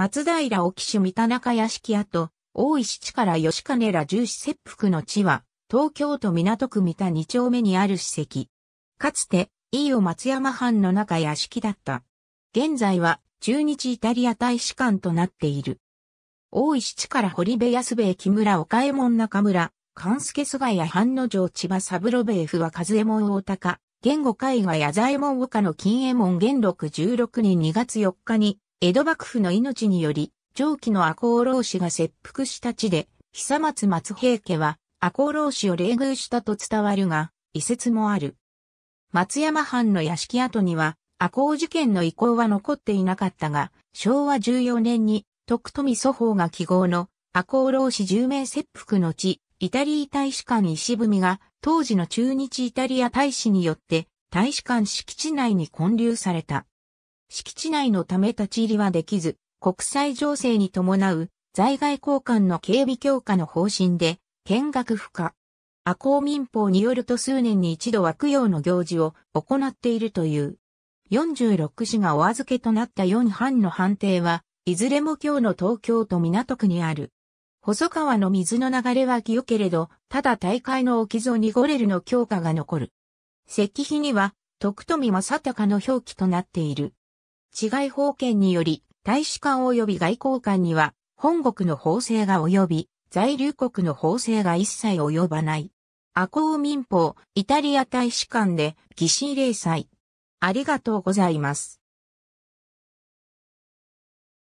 松平沖主三田中屋敷跡、大石地から吉金ら重視切腹の地は、東京都港区三田二丁目にある史跡。かつて、飯尾松山藩の中屋敷だった。現在は、中日イタリア大使館となっている。大石地から堀部安兵衛木村岡右衛門中村、関助菅谷藩の城千葉三郎兵衛府は和右衛門大高、玄語海画矢左衛門岡の金右衛門元禄16年2月4日に、江戸幕府の命により、上記の赤穂浪士が切腹した地で、久松松平家は赤穂浪士を冷遇したと伝わるが、遺説もある。松山藩の屋敷跡には、赤穂事件の遺構は残っていなかったが、昭和14年に、徳富祖法が記号の赤穂浪士10名切腹の地、イタリー大使館石文が、当時の中日イタリア大使によって、大使館敷地内に建立された。敷地内のため立ち入りはできず、国際情勢に伴う在外交換の警備強化の方針で見学不可。阿公民法によると数年に一度は供養の行事を行っているという。46市がお預けとなった4班の判定は、いずれも今日の東京都港区にある。細川の水の流れは清けれど、ただ大会の置きいにゴレルの強化が残る。石碑には、徳富正隆の表記となっている。治外法権により、大使館及び外交官には、本国の法制が及び、在留国の法制が一切及ばない。アコウ民法、イタリア大使館で、疑士礼祭。ありがとうございます。